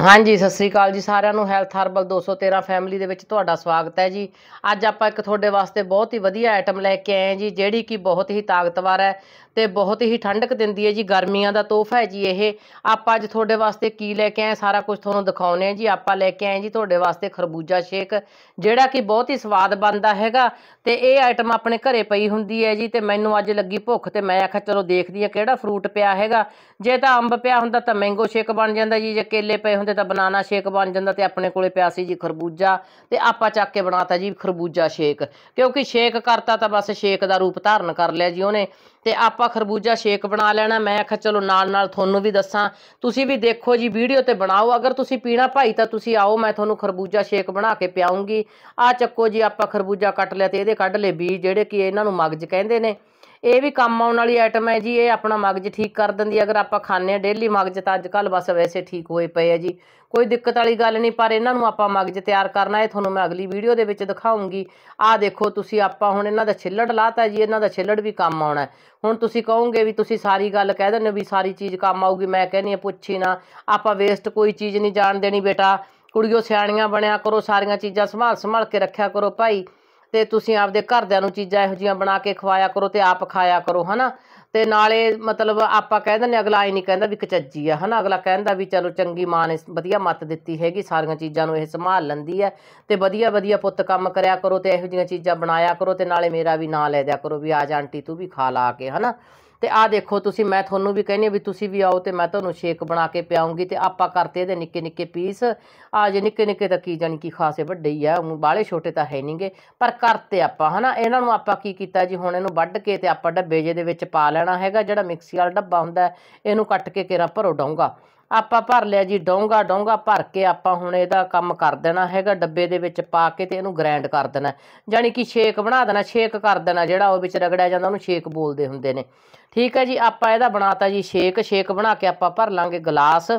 ਹਾਂਜੀ ਸਤਿ ਸ੍ਰੀ ਅਕਾਲ ਜੀ ਸਾਰਿਆਂ ਨੂੰ ਹੈਲਥ ਹਰਬਲ 213 ਫੈਮਿਲੀ ਦੇ ਵਿੱਚ ਤੁਹਾਡਾ ਸਵਾਗਤ ਹੈ ਜੀ ਅੱਜ ਆਪਾਂ ਇੱਕ ਤੁਹਾਡੇ ਵਾਸਤੇ ਬਹੁਤ ਹੀ ਵਧੀਆ ਆਈਟਮ ਲੈ ਕੇ ਆਏ ਜੀ ਜਿਹੜੀ ਕਿ ਬਹੁਤ ਹੀ ਤਾਕਤਵਰ ਹੈ ਤੇ ਬਹੁਤ ਹੀ ਠੰਡਕ ਦਿੰਦੀ ਹੈ ਜੀ ਗਰਮੀਆਂ ਦਾ ਤੋਹਫਾ ਹੈ ਜੀ ਇਹ ਆਪਾਂ ਅੱਜ ਤੁਹਾਡੇ ਵਾਸਤੇ ਕੀ ਲੈ ਕੇ ਆਏ ਸਾਰਾ ਕੁਝ ਤੁਹਾਨੂੰ ਦਿਖਾਉਨੇ ਆ ਜੀ ਆਪਾਂ ਲੈ ਕੇ ਆਏ ਜੀ ਤੁਹਾਡੇ ਵਾਸਤੇ ਖਰਬੂਜਾ ਸ਼ੇਕ ਜਿਹੜਾ ਕਿ ਬਹੁਤ ਹੀ ਸਵਾਦ ਬਣਦਾ ਹੈਗਾ ਤੇ ਇਹ ਆਈਟਮ ਆਪਣੇ ਘਰੇ ਪਈ ਹੁੰਦੀ ਹੈ ਜੀ ਤੇ ਮੈਨੂੰ ਅੱਜ ਲੱਗੀ ਭੁੱਖ ਤੇ ਮੈਂ ਆਖਿਆ ਚਲੋ ਦੇਖਦੀ ਆ ਕਿਹੜਾ ਫਰੂਟ ਪਿਆ ਹੈਗਾ ਜੇ ਤਾਂ ਅੰਬ ਪਿਆ ਹੁੰਦਾ ਤਾਂ ਮੈਂਗੋ ਸ਼ੇਕ ਬਣ ਜਾਂਦਾ ਜੀ ਜੇ ਕੇਲੇ ਪਏ ਹੁੰਦੇ ਤਾਂ ਬਨਾਨਾ ਸ਼ੇਕ ਬਣ ਜਾਂਦਾ ਤੇ ਆਪਣੇ ਕੋਲੇ ਪਿਆ ਸੀ ਜੀ ਖਰਬੂਜਾ ਤੇ ਆਪਾਂ ਚੱਕ ਕੇ ਬਣਾਤਾ ਜੀ ਖਰਬੂਜਾ ਸ਼ੇਕ ਕਿਉਂਕਿ ਸ਼ੇਕ ਕਰਤਾ ਤਾਂ ਬਸ ਸ਼ੇਕ ਦਾ ਰੂਪ ਧਾਰਨ ਕਰ ਲਿਆ ਜੀ ਉਹਨੇ ਤੇ ਆਪਾਂ ਖਰਬੂਜਾ ਸ਼ੇਕ ਬਣਾ ਲੈਣਾ ਮੈਂ ਆਖਾ ਚਲੋ ਨਾਲ ਨਾਲ ਤੁਹਾਨੂੰ ਵੀ ਦੱਸਾਂ ਤੁਸੀਂ ਵੀ ਦੇਖੋ ਜੀ ਵੀਡੀਓ ਤੇ ਬਣਾਓ ਅਗਰ ਤੁਸੀਂ ਪੀਣਾ ਭਾਈ ਤਾਂ ਤੁਸੀਂ ਆਓ ਮੈਂ ਤੁਹਾਨੂੰ ਖਰਬੂਜਾ ਸ਼ੇਕ ਬਣਾ ਕੇ ਪਿਆਉਂਗੀ ਆ ਚੱਕੋ ਜੀ ਆਪਾਂ ਖਰਬੂਜਾ ਕੱਟ ਲਿਆ ਤੇ ਇਹਦੇ ਕੱਢ ਲਏ ਬੀਜ ਜਿਹੜੇ ਕਿ ਇਹਨਾਂ ਨੂੰ ਮਗਜ ਕਹਿੰਦੇ ਨੇ ਇਹ ਵੀ ਕੰਮ ਆਉਣ ਵਾਲੀ ਆਈਟਮ ਹੈ ਜੀ ਇਹ ਆਪਣਾ ਮਗਜ ਠੀਕ ਕਰ ਦਿੰਦੀ ਹੈ ਅਗਰ ਆਪਾਂ ਖਾਂਦੇ ਆ ਡੇਲੀ ਮਗਜ ਤਾਂ ਅੱਜ ਕੱਲ ਬਸ ਵੈਸੇ ਠੀਕ ਹੋਏ ਪਏ ਆ ਜੀ ਕੋਈ ਦਿੱਕਤ ਵਾਲੀ ਗੱਲ ਨਹੀਂ ਪਰ ਇਹਨਾਂ ਨੂੰ ਆਪਾਂ ਮਗਜ ਤਿਆਰ ਕਰਨਾ ਇਹ ਤੁਹਾਨੂੰ ਮੈਂ ਅਗਲੀ ਵੀਡੀਓ ਦੇ ਵਿੱਚ ਦਿਖਾਉਂਗੀ ਆਹ ਦੇਖੋ ਤੁਸੀਂ ਆਪਾਂ ਹੁਣ ਇਹਨਾਂ ਦਾ ਛਿੱਲੜ ਲਾਤਾ ਜੀ ਇਹਨਾਂ ਦਾ ਛਿੱਲੜ ਵੀ ਕੰਮ ਆਉਣਾ ਹੁਣ ਤੁਸੀਂ ਕਹੋਗੇ ਵੀ ਤੁਸੀਂ ਸਾਰੀ ਗੱਲ ਕਹਿ ਦਿੰਦੇ ਵੀ ਸਾਰੀ ਚੀਜ਼ ਕੰਮ ਆਊਗੀ ਮੈਂ ਕਹਿੰਨੀ ਆ ਪੁੱਛੀ ਨਾ ਆਪਾਂ ਵੇਸਟ ਕੋਈ ਚੀਜ਼ ਨਹੀਂ ਜਾਣ ਦੇਣੀ ਬੇਟਾ ਕੁੜੀਓ ਸਿਆਣੀਆਂ ਬਣਿਆ ਕਰੋ ਸਾਰੀਆਂ ਚੀਜ਼ਾਂ ਸੰਭਾਲ ਸੰਭਾਲ ਕੇ ਰੱਖਿਆ ਕਰੋ ਭਾਈ ਤੇ ਤੁਸੀਂ ਆਪਦੇ ਘਰਦਿਆਂ ਨੂੰ ਚੀਜ਼ਾਂ ਇਹੋ ਜੀਆਂ ਬਣਾ ਕੇ ਖਵਾਇਆ ਕਰੋ ਤੇ ਆਪ ਖਾਇਆ ਕਰੋ ਹਨਾ ਤੇ ਨਾਲੇ ਮਤਲਬ ਆਪਾਂ ਕਹਿ ਦਿੰਦੇ ਅਗਲਾ ਹੀ ਨਹੀਂ ਕਹਿੰਦਾ ਵੀ ਕਚੱਜੀ ਆ ਹਨਾ ਅਗਲਾ ਕਹਿੰਦਾ ਵੀ ਚਲੋ ਚੰਗੀ ਮਾਂ ਨੇ ਵਧੀਆ ਮੱਤ ਦਿੱਤੀ ਹੈਗੀ ਸਾਰੀਆਂ ਚੀਜ਼ਾਂ ਨੂੰ ਇਹ ਸੰਭਾਲ ਲੈਂਦੀ ਹੈ ਤੇ ਵਧੀਆ ਵਧੀਆ ਪੁੱਤ ਕੰਮ ਕਰਿਆ ਕਰੋ ਤੇ ਇਹੋ ਜੀਆਂ ਚੀਜ਼ਾਂ ਬਣਾਇਆ ਕਰੋ ਤੇ ਨਾਲੇ ਮੇਰਾ ਵੀ ਨਾਂ ਲੈ ਦਿਆ ਕਰੋ ਵੀ ਆਜ ਆਂਟੀ ਤੂੰ ਵੀ ਖਾ ਲਾ ਕੇ ਹਨਾ ਤੇ ਆਹ ਦੇਖੋ ਤੁਸੀਂ ਮੈਂ ਤੁਹਾਨੂੰ ਵੀ ਕਹਿੰਨੀ ਵੀ ਤੁਸੀਂ ਵੀ ਆਓ ਤੇ ਮੈਂ ਤੁਹਾਨੂੰ ਸ਼ੇਕ ਬਣਾ ਕੇ ਪਿਆਉਂਗੀ ਤੇ ਆਪਾਂ ਕਰਤੇ ਇਹਦੇ ਨਿੱਕੇ ਨਿੱਕੇ ਪੀਸ ਆ ਜੇ ਨਿੱਕੇ ਨਿੱਕੇ ਤਾਂ ਕੀ ਜਾਨੀ ਕੀ ਖਾਸੇ ਵੱਡੇ ਹੀ ਆ ਬਾਲੇ ਛੋਟੇ ਤਾਂ ਹੈ ਨਹੀਂਗੇ ਪਰ ਕਰਤੇ ਆਪਾਂ ਹਨਾ ਇਹਨਾਂ ਨੂੰ ਆਪਾਂ ਕੀ ਕੀਤਾ ਜੀ ਹੁਣ ਇਹਨੂੰ ਵੱਢ ਕੇ ਤੇ ਆਪਾਂ ਡੱਬੇ ਜੇ ਦੇ ਵਿੱਚ ਪਾ ਲੈਣਾ ਹੈਗਾ ਜਿਹੜਾ ਮਿਕਸੀ ਵਾਲਾ ਡੱਬਾ ਹੁੰਦਾ ਇਹਨੂੰ ਕੱਟ ਕੇ ਕੇਰਾ ਭਰੋ ਡਾਉਂਗਾ ਆਪਾਂ ਭਰ ਲਿਆ ਜੀ ਡੋਂਗਾ ਡੋਂਗਾ ਭਰ ਕੇ ਆਪਾਂ ਹੁਣ ਇਹਦਾ ਕੰਮ ਕਰ ਦੇਣਾ ਹੈਗਾ ਡੱਬੇ ਦੇ ਵਿੱਚ ਪਾ ਕੇ ਤੇ ਇਹਨੂੰ ਗ੍ਰਾਈਂਡ ਕਰ ਦੇਣਾ ਜਾਨੀ ਕਿ ਸ਼ੇਕ ਬਣਾ ਦੇਣਾ ਸ਼ੇਕ ਕਰ ਦੇਣਾ ਜਿਹੜਾ ਉਹ ਵਿੱਚ ਰਗੜਿਆ ਜਾਂਦਾ ਉਹਨੂੰ ਸ਼ੇਕ ਬੋਲਦੇ ਹੁੰਦੇ ਨੇ ਠੀਕ ਹੈ ਜੀ ਆਪਾਂ ਇਹਦਾ ਬਣਾਤਾ ਜੀ ਸ਼ੇਕ ਸ਼ੇਕ ਬਣਾ ਕੇ ਆਪਾਂ ਭਰ ਲਾਂਗੇ ਗਲਾਸ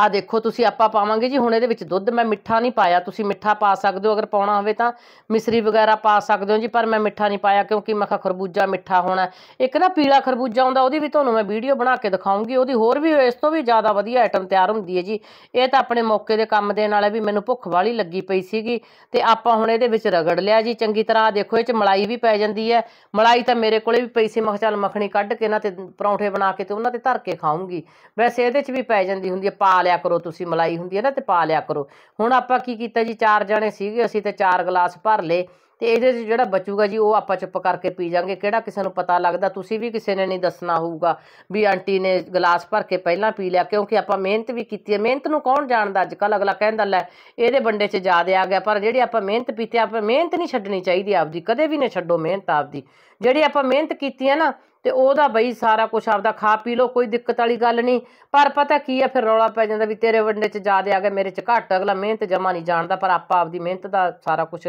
ਆ ਦੇਖੋ ਤੁਸੀਂ ਆਪਾਂ ਪਾਵਾਂਗੇ ਜੀ ਹੁਣ ਇਹਦੇ ਵਿੱਚ ਦੁੱਧ ਮੈਂ ਮਿੱਠਾ ਨਹੀਂ ਪਾਇਆ ਤੁਸੀਂ ਮਿੱਠਾ ਪਾ ਸਕਦੇ ਹੋ ਅਗਰ ਪਾਉਣਾ ਹੋਵੇ ਤਾਂ ਮਿਸਰੀ ਵਗੈਰਾ ਪਾ ਸਕਦੇ ਹੋ ਜੀ ਪਰ ਮੈਂ ਮਿੱਠਾ ਨਹੀਂ ਪਾਇਆ ਕਿਉਂਕਿ ਮੈਂ ਖਾ ਖਰਬੂਜਾ ਮਿੱਠਾ ਹੋਣਾ ਇੱਕ ਨਾ ਪੀਲਾ ਖਰਬੂਜਾ ਹੁੰਦਾ ਉਹਦੀ ਵੀ ਤੁਹਾਨੂੰ ਮੈਂ ਵੀਡੀਓ ਬਣਾ ਕੇ ਦਿਖਾਉਂਗੀ ਉਹਦੀ ਹੋਰ ਵੀ ਇਸ ਤੋਂ ਵੀ ਜ਼ਿਆਦਾ ਵਧੀਆ ਆਈਟਮ ਤਿਆਰ ਹੁੰਦੀ ਹੈ ਜੀ ਇਹ ਤਾਂ ਆਪਣੇ ਮੌਕੇ ਦੇ ਕੰਮ ਨਾਲ ਹੈ ਵੀ ਮੈਨੂੰ ਭੁੱਖ ਵਾਲੀ ਲੱਗੀ ਪਈ ਸੀਗੀ ਤੇ ਆਪਾਂ ਹੁਣ ਇਹਦੇ ਵਿੱਚ ਰਗੜ ਲਿਆ ਜੀ ਚੰਗੀ ਤਰ੍ਹਾਂ ਆ ਦੇਖੋ ਇਹ 'ਚ ਮਲਾਈ ਵੀ ਪੈ ਜਾਂਦੀ ਹੈ ਮਲਾਈ ਤਾਂ ਮੇਰੇ ਕੋਲੇ ਵੀ ਪਈ ਸੀ ਮੈਂ ਚੱਲ ਮੱਖਣੀ ਕੱਢ ਕੇ ਨਾ ਤੇ ਪਰੌਂਠੇ ਬਣਾ ਕੇ ਤੇ ਉਹਨਾਂ ਤੇ ਧਰ ਕੇ ਖਾਉਂਗੀ ਵੈਸੇ ਇਹਦੇ 'ਚ ਵੀ ਪੈ ਜਾਂਦੀ ਹੁੰਦੀ ਹੈ ਪਾ ਲਿਆ ਕਰੋ ਤੁਸੀਂ ਮਲਾਈ ਹੁੰਦੀ ਹੈ ਨਾ ਤੇ ਪਾ ਲਿਆ ਕਰੋ ਹੁਣ ਆਪਾਂ ਕੀ ਕੀਤਾ ਜੀ ਚਾਰ ਜਾਣੇ ਸੀਗੇ ਅਸੀਂ ਤੇ ਚਾਰ ਗਲਾਸ ਭਰ ਲਏ ਤੇ ਇਹਦੇ ਵਿੱਚ ਜਿਹੜਾ ਬਚੂਗਾ ਜੀ ਉਹ ਆਪਾਂ ਚੁੱਪ ਕਰਕੇ ਪੀ ਜਾਾਂਗੇ ਕਿਹੜਾ ਕਿਸੇ ਨੂੰ ਪਤਾ ਲੱਗਦਾ ਤੁਸੀਂ ਵੀ ਕਿਸੇ ਨੇ ਨਹੀਂ ਦੱਸਣਾ ਹੋਊਗਾ ਵੀ ਆਂਟੀ ਨੇ ਗਲਾਸ ਭਰ ਕੇ ਪਹਿਲਾਂ ਪੀ ਲਿਆ ਕਿਉਂਕਿ ਆਪਾਂ ਮਿਹਨਤ ਵੀ ਕੀਤੀ ਹੈ ਮਿਹਨਤ ਨੂੰ ਕੌਣ ਜਾਣਦਾ ਅੱਜ ਕੱਲ ਅਗਲਾ ਕਹਿੰਦਾ ਲੈ ਇਹਦੇ ਬੰਡੇ 'ਚ ਜ਼ਿਆਦਾ ਆ ਗਿਆ ਪਰ ਜਿਹੜੀ ਆਪਾਂ ਮਿਹਨਤ ਪੀਤੀ ਆਪਾਂ ਮਿਹਨਤ ਨਹੀਂ ਛੱਡਣੀ ਚਾਹੀਦੀ ਆਪਦੀ ਕਦੇ ਵੀ ਨਾ ਛੱਡੋ ਮਿਹਨਤ ਆਪਦੀ ਜਿਹੜੀ ਆਪਾਂ ਮਿਹਨਤ ਕੀਤੀ ਹੈ ਨਾ ਤੇ ਉਹਦਾ ਬਈ ਸਾਰਾ ਕੁਝ ਆਪਦਾ ਖਾ ਪੀ ਲੋ ਕੋਈ ਦਿੱਕਤ ਵਾਲੀ ਗੱਲ ਨਹੀਂ ਪਰ ਪਤਾ ਕੀ ਆ ਫਿਰ ਰੌਲਾ ਪੈ ਜਾਂਦਾ ਵੀ ਤੇਰੇ ਵੰਡੇ 'ਚ ਜ਼ਿਆਦਾ ਆ ਗਿਆ ਮੇਰੇ 'ਚ ਘੱਟ ਅਗਲਾ ਮਿਹਨਤ ਜਮਾ ਨਹੀਂ ਜਾਣਦਾ ਪਰ ਆਪਾਂ ਆਪਦੀ ਮਿਹਨਤ ਦਾ ਸਾਰਾ ਕੁਝ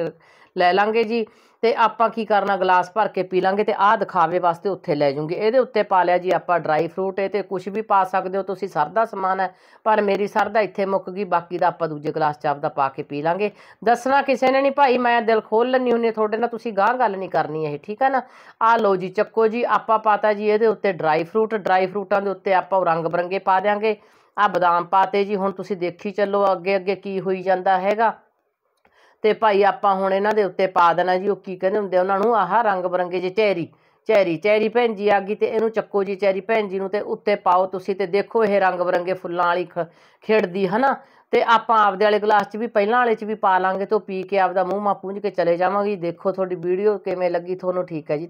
ਲੈ ਲਾਂਗੇ ਜੀ ਤੇ ਆਪਾਂ ਕੀ ਕਰਨਾ ਗਲਾਸ ਭਰ ਕੇ ਪੀ ਲਾਂਗੇ ਤੇ ਆਹ ਦਿਖਾਵੇ ਵਾਸਤੇ ਉੱਥੇ ਲੈ ਜੂਗੇ ਇਹਦੇ ਉੱਤੇ ਪਾ ਲਿਆ ਜੀ ਆਪਾਂ ਡਰਾਈ ਫਰੂਟ ਇਹ ਤੇ ਕੁਝ ਵੀ ਪਾ ਸਕਦੇ ਹੋ ਤੁਸੀਂ ਸਰਦਾ ਸਮਾਨ ਹੈ ਪਰ ਮੇਰੀ ਸਰਦਾ ਇੱਥੇ ਮੁੱਕ ਗਈ ਬਾਕੀ ਦਾ ਆਪਾਂ ਦੂਜੇ ਗਲਾਸ ਚ ਆਪਦਾ ਪਾ ਕੇ ਪੀ ਲਾਂਗੇ ਦੱਸਣਾ ਕਿਸੇ ਨੇ ਨਹੀਂ ਭਾਈ ਮੈਂ ਦਿਲ ਖੋਲ ਲੈਣੀ ਹੁੰਨੀ ਤੁਹਾਡੇ ਨਾਲ ਤੁਸੀਂ ਗਾਂ ਗੱਲ ਨਹੀਂ ਕਰਨੀ ਇਹ ਠੀਕ ਹੈ ਨਾ ਆਹ ਲਓ ਜੀ ਚੱਕੋ ਜੀ ਆਪਾਂ ਪਾਤਾ ਜੀ ਇਹਦੇ ਉੱਤੇ ਡਰਾਈ ਫਰੂਟ ਡਰਾਈ ਫਰੂਟਾਂ ਦੇ ਉੱਤੇ ਆਪਾਂ ਰੰਗ ਬਰੰਗੇ ਪਾ ਦਿਆਂਗੇ ਆ ਬਦਾਮ ਪਾਤੇ ਜੀ ਹੁਣ ਤੁਸੀਂ ਦੇਖੀ ਚੱਲੋ ਅੱਗੇ ਅੱਗੇ ਕੀ ਹੋਈ ਜਾਂਦਾ ਹੈਗਾ ਤੇ ਭਾਈ ਆਪਾਂ ਹੁਣ ਇਹਨਾਂ ਦੇ ਉੱਤੇ ਪਾ ਦੇਣਾ ਜੀ ਉਹ ਕੀ ਕਹਿੰਦੇ ਹੁੰਦੇ ਉਹਨਾਂ ਨੂੰ ਆਹ ਰੰਗ ਬਰੰਗੇ ਜੇ ਚੈਰੀ ਚੈਰੀ ਚੈਰੀ ਭੈਣ ਜੀ ਆ ਗਈ ਤੇ ਇਹਨੂੰ ਚੱਕੋ ਜੀ ਚੈਰੀ ਭੈਣ ਜੀ ਨੂੰ ਤੇ ਉੱਤੇ ਪਾਓ ਤੁਸੀਂ ਤੇ ਦੇਖੋ ਇਹ ਰੰਗ ਬਰੰਗੇ ਫੁੱਲਾਂ ਵਾਲੀ ਖੇਡਦੀ ਹਨਾ ਤੇ ਆਪਾਂ ਆਪਦੇ ਵਾਲੇ ਗਲਾਸ 'ਚ ਵੀ ਪਹਿਲਾਂ ਵਾਲੇ 'ਚ ਵੀ ਪਾ ਲਾਂਗੇ ਤੇ ਉਹ ਪੀ ਕੇ ਆਪਦਾ ਮੂੰਹ ਮਾ ਪੂੰਝ ਕੇ ਚਲੇ ਜਾਵਾਂਗੇ ਦੇਖੋ ਤੁਹਾਡੀ ਵੀਡੀਓ ਕਿਵੇਂ ਲੱਗੀ ਤੁਹਾਨੂੰ ਠੀਕ ਹੈ ਜੀ